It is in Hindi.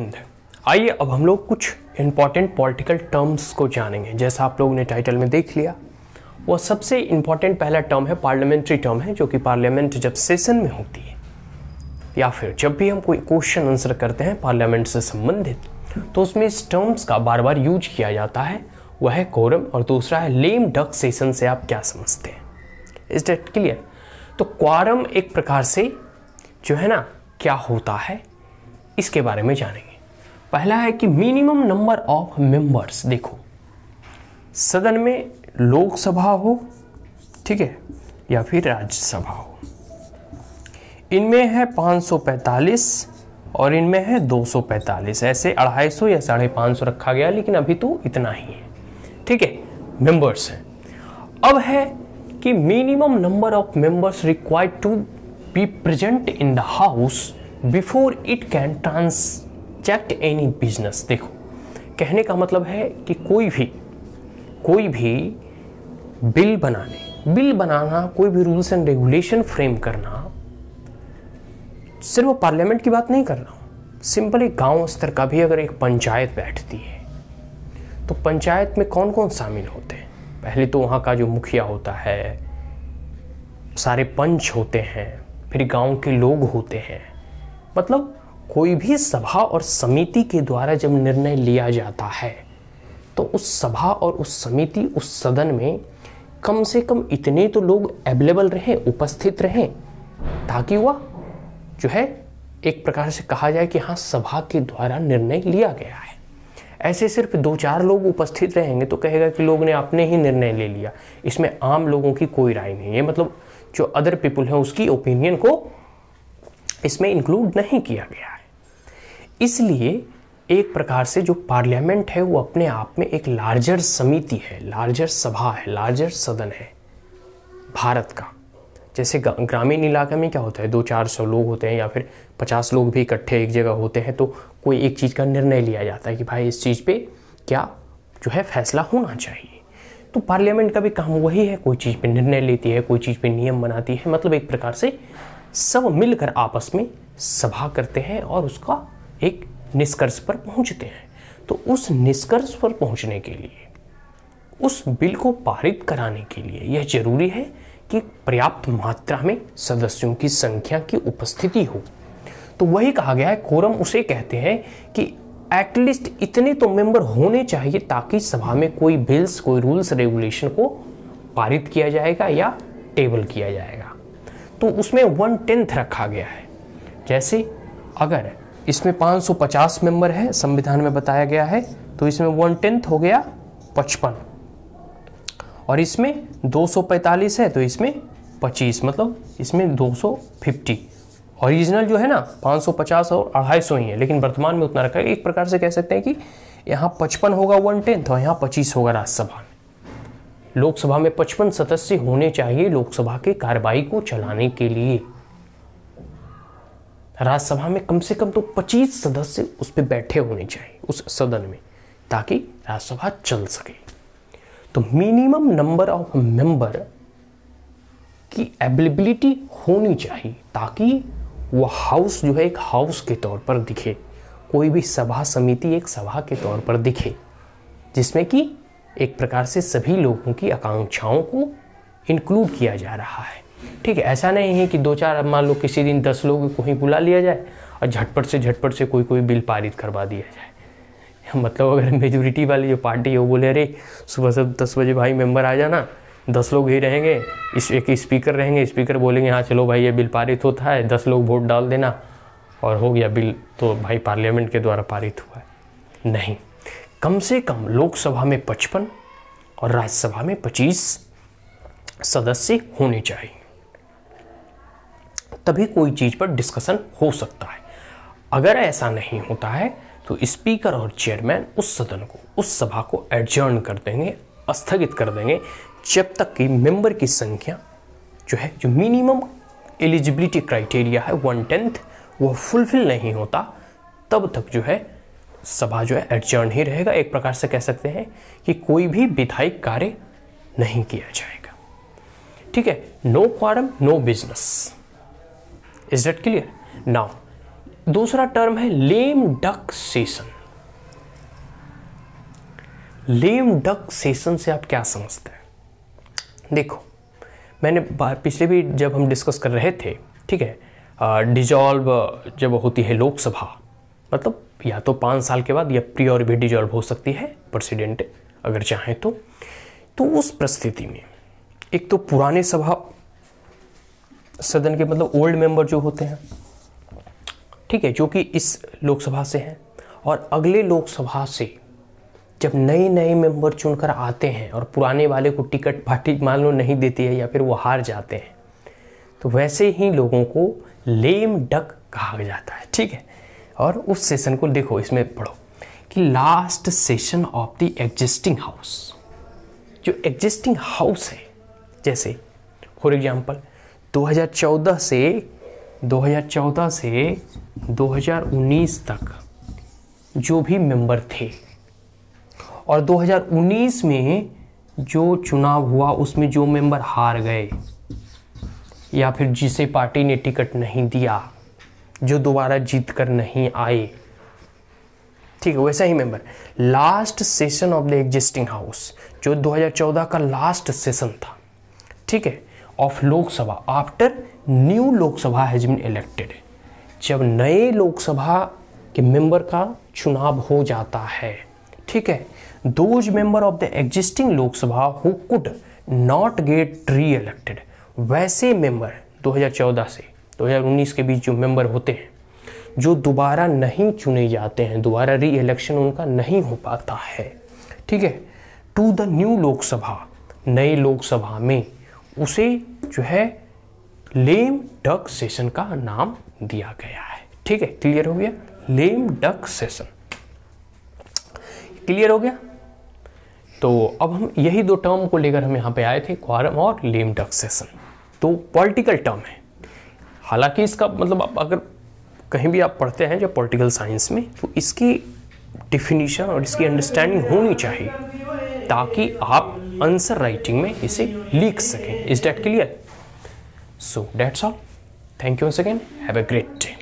हिंद आइए अब हम लोग कुछ इंपॉर्टेंट पॉलिटिकल टर्म्स को जानेंगे जैसा आप लोगों ने टाइटल में देख लिया वो सबसे इंपॉर्टेंट पहला टर्म है पार्लियामेंट्री टर्म है जो कि पार्लियामेंट जब सेशन में होती है या फिर जब भी हम कोई क्वेश्चन आंसर करते हैं पार्लियामेंट से संबंधित तो उसमें इस टर्म्स का बार बार यूज किया जाता है वह है कोरम और दूसरा है लेम डक सेशन से आप क्या समझते हैं इज डेट क्लियर तो क्वारम एक प्रकार से जो है ना क्या होता है इसके बारे में जानेंगे पहला है कि मिनिमम नंबर ऑफ मेंबर्स देखो सदन में लोकसभा हो ठीक है या फिर राज्यसभा हो इनमें है 545 और इनमें है 245 ऐसे 250 या साढ़े पाँच रखा गया लेकिन अभी तो इतना ही है ठीक है मेंबर्स हैं अब है कि minimum number of members required to be present in the house before it can transact any business देखो कहने का मतलब है कि कोई भी कोई भी बिल बनाने बिल बनाना कोई भी रूल्स एंड रेगुलेशन फ्रेम करना सिर्फ पार्लियामेंट की बात नहीं कर रहा हूँ सिंपल एक गांव स्तर का भी अगर एक पंचायत बैठती है तो पंचायत में कौन कौन शामिल होते हैं पहले तो वहाँ का जो मुखिया होता है सारे पंच होते हैं फिर गांव के लोग होते हैं मतलब कोई भी सभा और समिति के द्वारा जब निर्णय लिया जाता है तो उस सभा और उस समिति उस सदन में कम से कम इतने तो लोग अवेलेबल रहें उपस्थित रहें ताकि वह जो है एक प्रकार से कहा जाए कि हाँ सभा के द्वारा निर्णय लिया गया है ऐसे सिर्फ दो चार लोग उपस्थित रहेंगे तो कहेगा कि लोग ने अपने ही निर्णय ले लिया इसमें आम लोगों की कोई राय नहीं है मतलब जो अदर पीपुल हैं उसकी ओपिनियन को इसमें इंक्लूड नहीं किया गया है इसलिए एक प्रकार से जो पार्लियामेंट है वो अपने आप में एक लार्जर समिति है लार्जर सभा है लार्जर सदन है भारत का जैसे ग्रामीण इलाके में क्या होता है दो चार सौ लोग होते हैं या फिर पचास लोग भी इकट्ठे एक जगह होते हैं तो कोई एक चीज़ का निर्णय लिया जाता है कि भाई इस चीज़ पे क्या जो है फैसला होना चाहिए तो पार्लियामेंट का भी काम वही है कोई चीज़ पे निर्णय लेती है कोई चीज़ पे नियम बनाती है मतलब एक प्रकार से सब मिलकर आपस में सभा करते हैं और उसका एक निष्कर्ष पर पहुंचते हैं तो उस निष्कर्ष पर पहुंचने के लिए उस बिल को पारित कराने के लिए यह जरूरी है कि पर्याप्त मात्रा में सदस्यों की संख्या की उपस्थिति हो तो वही कहा गया है कोरम उसे कहते हैं कि एटलीस्ट इतने तो मेंबर होने चाहिए ताकि सभा में कोई बिल्स कोई रूल्स रेगुलेशन को पारित किया जाएगा या टेबल किया जाएगा तो उसमें वन टेंथ रखा गया है जैसे अगर इसमें 550 मेंबर है संविधान में बताया गया है तो इसमें वन टेंथ हो गया पचपन और इसमें 245 है तो इसमें 25 मतलब इसमें 250 ओरिजिनल जो है ना 550 और अढ़ाई सौ ही है लेकिन वर्तमान में उतना रखा है एक प्रकार से कह सकते हैं कि यहाँ पचपन होगा वन टेंथ और यहाँ पच्चीस होगा राज्यसभा लोकसभा में पचपन सदस्य होने चाहिए लोकसभा के कार्रवाई को चलाने के लिए राज्यसभा में कम से कम तो 25 सदस्य उस पर बैठे होने चाहिए उस सदन में ताकि राज्यसभा चल सके तो मिनिमम नंबर ऑफ मेंबर की एबिलिबिलिटी होनी चाहिए ताकि वह हाउस जो है एक हाउस के तौर पर दिखे कोई भी सभा समिति एक सभा के तौर पर दिखे जिसमें कि एक प्रकार से सभी लोगों की आकांक्षाओं को इंक्लूड किया जा रहा है ठीक है ऐसा नहीं है कि दो चार मान लो किसी दिन दस लोग को ही बुला लिया जाए और झटपट से झटपट से कोई कोई बिल पारित करवा दिया जाए मतलब अगर मेजोरिटी वाली जो पार्टी है वो बोले अरे सुबह सब दस बजे भाई मेंबर आ जाना दस लोग ही रहेंगे इस एक स्पीकर रहेंगे स्पीकर बोलेंगे हाँ चलो भाई ये बिल पारित होता है दस लोग वोट डाल देना और हो गया बिल तो भाई पार्लियामेंट के द्वारा पारित हुआ है नहीं कम से कम लोकसभा में पचपन और राज्यसभा में पच्चीस सदस्य होने चाहिए तभी कोई चीज़ पर डिस्कशन हो सकता है अगर ऐसा नहीं होता है तो स्पीकर और चेयरमैन उस सदन को उस सभा को एडजर्न कर देंगे स्थगित कर देंगे जब तक कि मेंबर की संख्या जो है जो मिनिमम एलिजिबिलिटी क्राइटेरिया है वन टेंथ वो फुलफिल नहीं होता तब तक जो है सभा जो है एडजर्न ही रहेगा एक प्रकार से कह सकते हैं कि कोई भी विधायक कार्य नहीं किया जाएगा ठीक है no quorum no business is that clear now दूसरा टर्म है lame duck session lame duck session से आप क्या समझते हैं देखो मैंने पिछले भी जब हम डिस्कस कर रहे थे ठीक है डिजॉल्व जब होती है लोकसभा मतलब या तो पाँच साल के बाद या प्रियोर भी डिजॉल्व हो सकती है प्रेसिडेंट अगर चाहें तो तो उस परिस्थिति में एक तो पुराने सभा सदन के मतलब ओल्ड मेंबर जो होते हैं ठीक है जो कि इस लोकसभा से हैं और अगले लोकसभा से जब नए नए मेंबर चुनकर आते हैं और पुराने वाले को टिकट पार्टी मान लो नहीं देती है या फिर वो हार जाते हैं तो वैसे ही लोगों को लेम डक कहा जाता है ठीक है और उस सेशन को देखो इसमें पढ़ो कि last session of the existing house जो एग्जिस्टिंग हाउस है जैसे फॉर एग्जाम्पल 2014 से 2014 से 2019 तक जो भी मेंबर थे और 2019 में जो चुनाव हुआ उसमें जो मेंबर हार गए या फिर जिसे पार्टी ने टिकट नहीं दिया जो दोबारा जीत कर नहीं आए ठीक है वैसा ही member last session of the existing house जो 2014 का लास्ट सेशन था ठीक है of Lok Sabha after new Lok Sabha has been elected जब नए लोकसभा के मेंबर का चुनाव हो जाता है ठीक है those member of the existing Lok Sabha who could not get reelected वैसे मेंबर 2014 से 2019 के बीच जो मेंबर होते हैं जो दोबारा नहीं चुने जाते हैं दोबारा री इलेक्शन उनका नहीं हो पाता है ठीक है टू द न्यू लोकसभा नई लोकसभा में उसे जो है लेम डक सेशन का नाम दिया गया है ठीक है क्लियर हो गया लेम डक सेशन क्लियर हो गया तो अब हम यही दो टर्म को लेकर हम यहां पे आए थे क्वारम और लेम डक सेशन तो पॉलिटिकल टर्म है हालांकि इसका मतलब आप अगर कहीं भी आप पढ़ते हैं जो पॉलिटिकल साइंस में तो इसकी डिफिनीशन और इसकी अंडरस्टैंडिंग होनी चाहिए ताकि आप आंसर राइटिंग में इसे लिख सकें is that clear so that's all thank you once again have a great day